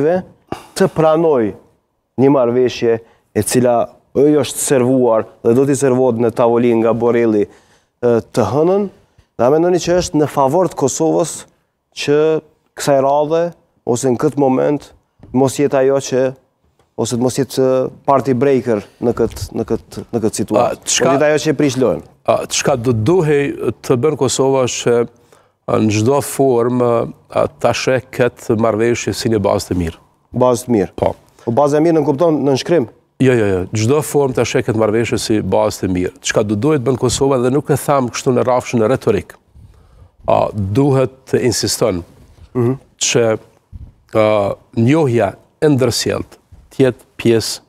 dhe të pranoj një marveshje e cila ëj është servuar dhe do t'i servuar në tavolin nga Borelli të hënën, da menoni që është në favor të Kosovës që kësaj radhe ose në këtë moment mos jetë ajo që ose të mos jetë party breaker në këtë situatë. Po jetë ajo që e prishlojnë. Qka do duhej të bërë Kosova që në gjdo form të ashe këtë marveshje si një bazë të mirë. Bazë të mirë? Po. O po, bazë e mirë në në në nëshkrim? Jo, jo, jo. gjdo form të ashe këtë marveshje si bazë të mirë. Qka du duhet bënë Kosova dhe nuk e thamë kështu në rafshë në retorik. Duhet të insiston që njohja e ndërsjelt tjetë pjesë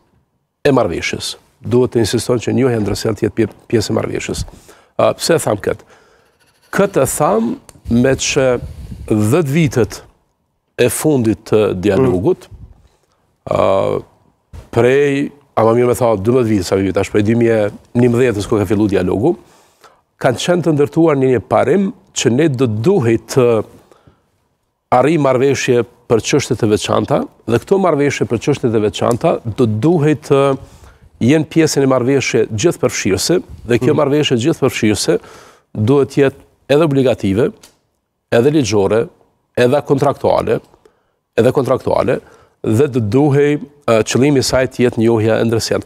e marveshjes. Duhet të insiston që njohja e ndërsjelt tjetë pjesë e marveshjes. Pse thamë këtë? Këtë e thamë me që dhët vitet e fundit të dialogut, prej, a ma mirë me tha, 12 vitës, a mi ashtë prej 2011-ës kërë ka fillu dialogu, kanë qenë të ndërtuar një një parim që ne dhët duhet të arri marveshje për qështet e veçanta, dhe këto marveshje për qështet e veçanta dhët mhm. duhet të jenë pjesën e marveshje gjithë përfshirëse, dhe kjo marveshje gjithë përfshirëse duhet jetë edhe obligative, edhe ligjore, edhe kontraktuale, edhe kontraktuale, dhe të duhej qëllimi saj të jetë njohja e ndërsjen.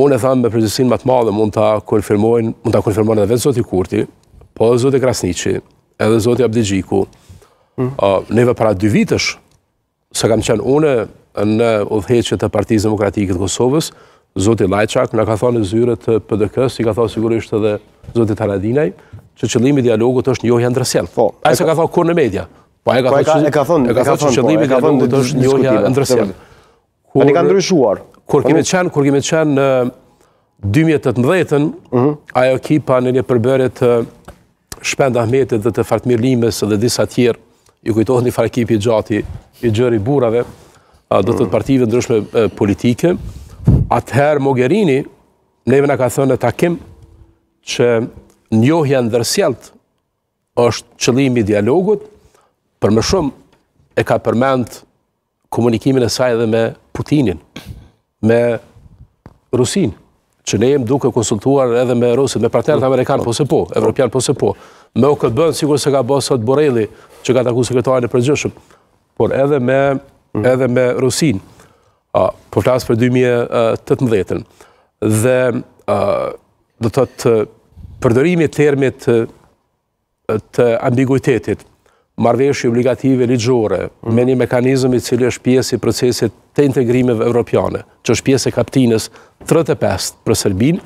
Unë e thamë me përgjësin më të madhe, mund të konfirmojnë, mund të konfirmojnë edhe vetë Zoti Kurti, po Zoti Krasnici, edhe Zoti Abdigjiku, mm. neve para dy vitësh, se kam qenë une në odheqet të Partisë Demokratikët Kosovës, Zoti Lajçak në ka thonë në zyre të pdk si ka thonë sigurisht edhe Zoti Taradinaj, që qëllimi dialogut është njohja ndërsjell. Po. Ai s'e ka thonë kur në media. Po ai po, ka thonë. Po ai ka thonë. Po, ka thonë qëllimi ka thonë të është njohja ndërsjell. Ku ne ka ndryshuar. Kur kemi po, qen, kur kemi çan në 2018-ën, mhm. ajo ekipa në një përbërje të Shpend Ahmetit dhe të Fatmir Limës dhe disa të tjerë ju kujtohet një farakipi gjati i gjëri burave, a, do të të mhm. partive ndryshme politike, atëherë Mogherini, neve ka thënë e takim, që njohja dërsjelt është qëlimi dialogut, për më shumë e ka përmend komunikimin e saj edhe me Putinin, me Rusin, që ne jem duke konsultuar edhe me Rusin, me partnerët Amerikanë, po se po, Evropianë, po se po, me o këtë sigur se ka bësë sot Borelli, që ka taku sekretarën e përgjëshëm, por edhe me, edhe me Rusin, a, po flasë për 2018-ën, dhe a, dhe të të përdërimi termit të ambiguitetit, marveshje obligative ligjore, mhm. me një mekanizmi cili është pjesë i procesit të integrimeve evropiane, që është pjesë e kaptinës 35 për Serbin,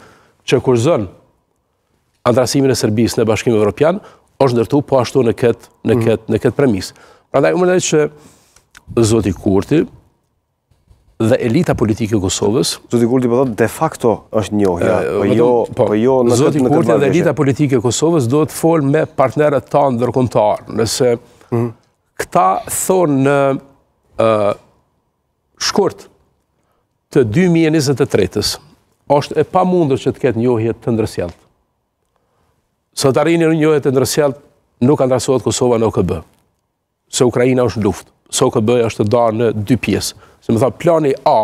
që kur zënë andrasimin e Serbis në bashkim evropian, është ndërtu po ashtu në këtë mhm. premis. Pra da e më nëndaj që Zoti Kurti, dhe elita politike e Kosovës. Zoti Kurti po thotë de facto është njohja, po jo po, po jo në këtë Zoti Kurti dhe elita politike e Kosovës duhet të folë me partnerët tanë ndërkombëtar, nëse mhm. këta thonë në ë shkurt të 2023 ës është e pamundur që të ketë njohje të ndërsjellë. Sotarini arrinë një të ndërsjellë nuk ka Kosova në OKB. Se Ukraina është në luftë co këtë është të darë në dy pjesë. Se më tha, plani A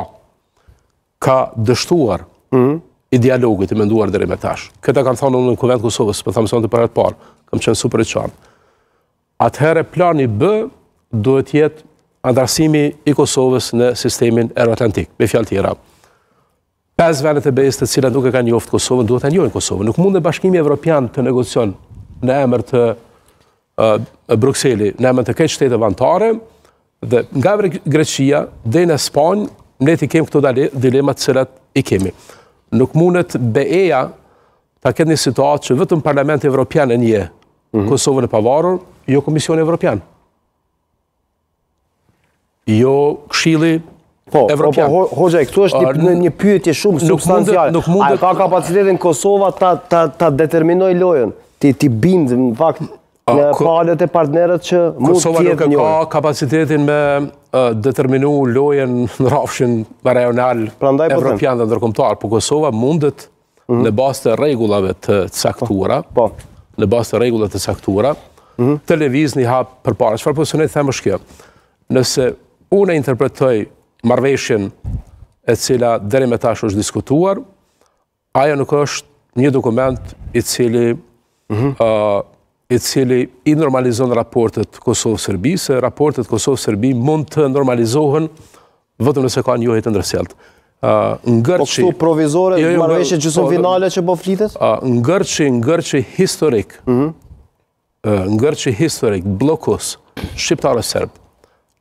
ka dështuar mm. i dialogit i menduar dhe me tash. Këta kanë thonë në kuventë Kosovës, për po thamë sonë të përre të parë, kam qenë super i qanë. Atëherë, plani B duhet jetë andrasimi i Kosovës në sistemin erotantik, me fjallë tjera. Pes venet e bejës të cila nuk e ka njoftë Kosovën, duhet e njojnë Kosovën. Nuk mund në bashkimi evropian të negocion në emër të Bruxelli, në emër të keqë shtetë e vantare, Dhe nga Greqia dhe në Spanjë, ne të kemë këto dilemat cilat i kemi. Nuk mundet BE-ja ta këtë një situatë që vetëm Parlament Evropian e një, mhm. Kosovën e Pavarur, jo Komision Evropian. Jo Kshili po, po, po, Evropian. Po, Hoxha, e këtu është një pyetje shumë substancial. A ka kapacitetin Kosova ta determinoj lojën? Ti bindë, në fakt, në palët e partnerët që mund tjetë një. Kosova nuk e ka kapacitetin me determinu lojen në rafshin me rajonal po evropian dhe ndërkomtar, po Kosova mundet mhm. në bastë të regullave të caktura po. në bastë të regullave të caktura mhm. televiz një hapë për parë, që farë po së ne themë shkjo, nëse une interpretoj marveshin e cila Deri me tash është diskutuar, ajo nuk është një dokument i cili mhm i cili i normalizon raportet Kosovë-Sërbi, se raportet Kosovë-Sërbi mund të normalizohen vëtëm nëse ka njohet të ndërselt. Ngërqi... Po kështu provizore, jo, jo, marveshe po, që sënë po, finale që po flitet? Ngërqi, historik, mm -hmm. historik, blokos, shqiptarë sërbë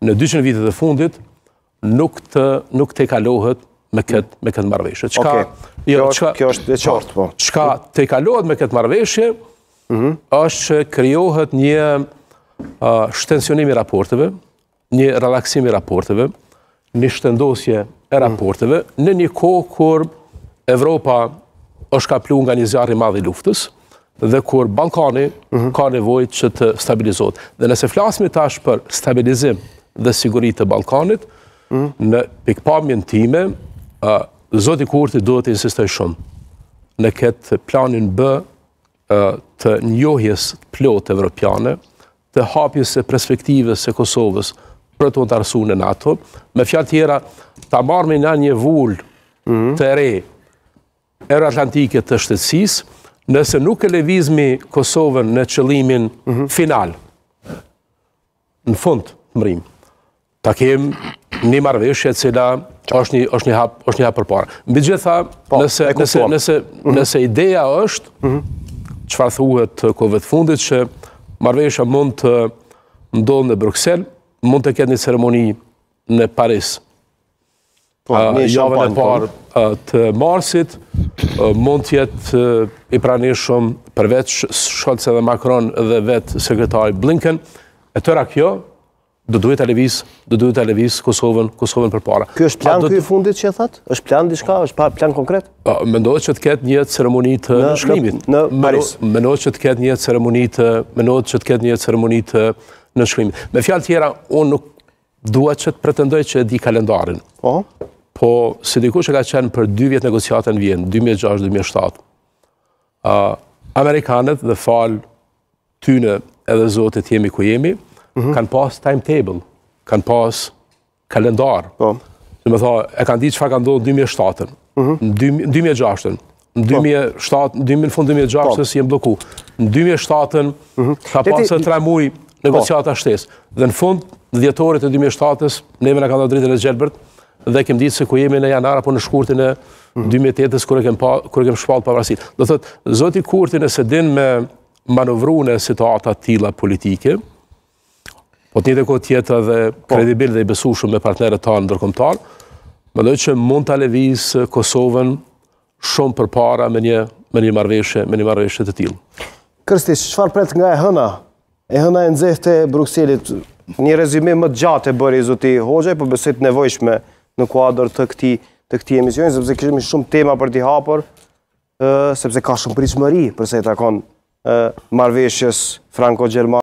në 200 vitet e fundit, nuk të, nuk të kalohet me këtë me këtë marveshe. Ok, jo, kjo, kjo është e qartë, po. Qka të kalohet me këtë marveshe, Mhm. është që kryohet një shtensionimi raporteve, një relaksimi raporteve, një shtendosje e mhm. raporteve, në një kohë kur Evropa është ka plu nga një zjarë i madhi luftës, dhe kur Balkani mhm. ka nevojt që të stabilizot. Dhe nëse flasmi tash për stabilizim dhe sigurit të Balkanit, në pikpamjen time, Zoti Kurti duhet të insistoj shumë në këtë planin B të njohjes plot evropiane, të hapjes e perspektives e Kosovës për të të arsu në NATO, me fjallë tjera, ta marmi nga një vull mhm. të re euroatlantike të shtetsis, nëse nuk e levizmi Kosovën në qëlimin mhm. final, në fund të mërim, ta kemë një marveshje cila është një hapë përpara. Në bëgjitha, po, mhm. nëse ideja është qëfar thuhet kove të fundit, që marvesha mund të ndonë në Bruxelles, mund të ketë një ceremoni në Paris. Po, javën e po. parë të Marsit, mund të jetë i prani shumë përveç Sholtës edhe Macron dhe vetë sekretari Blinken. E tëra kjo, do duhet të lëviz, do duhet të lëviz Kosovën, Kosovën për para. Kjo është plan i fundit që e thatë? është plan në është është plan konkret? Mendojë që të ketë një ceremoni të në shkrimit. Në Paris. Mendohet që të ketë një ceremoni të, që të ketë një ceremoni të në shkrimit. Me fjallë tjera, unë nuk duhet që të pretendoj që e di kalendarin. Po. Po, si dikush e ka qenë për dy vjetë negociatën vjenë, 2006-2007, Amerikanët dhe falë tyne edhe zotët jemi ku jemi, Mhm. kanë pas timetable, kanë pas kalendar. Po. Oh. Dhe me tha, e kanë ditë që fa kanë do në 2007-ën, mhm. në 2006-ën, në 2007-ën, po. në fund 2006-ën, po. si jem bloku. Në 2007-ën, mhm. ka pasë të tre muri negociata shtesë. Dhe në fund, në djetorit e 2007-ës, neve në kanë do dritën e Gjelbert, dhe kem ditë se ku jemi në janar apo në shkurtin e 2008-ës, kërë kem, pa, kërë kem shpalë pavarësit. Dhe thëtë, zoti kurtin e se din me manovru në situatat tila politike, Po të një dhe kohë tjetër dhe po. kredibil dhe i besushëm me partnerët ta në ndërkomtar, më dojtë që mund të levisë Kosovën shumë për para me një, me një marveshe, me një marveshe të tilë. Kërstis, qëfar pret nga e hëna? E hëna e nëzëhë të Bruxellit, një rezime më gjatë e bërë i zoti Hoxhaj, po besit nevojshme në kuadër të këti, të këti emisioni, sepse këshemi shumë tema për t'i hapër, sepse ka shumë pritë mëri përse i takon marveshës franco-gjerman.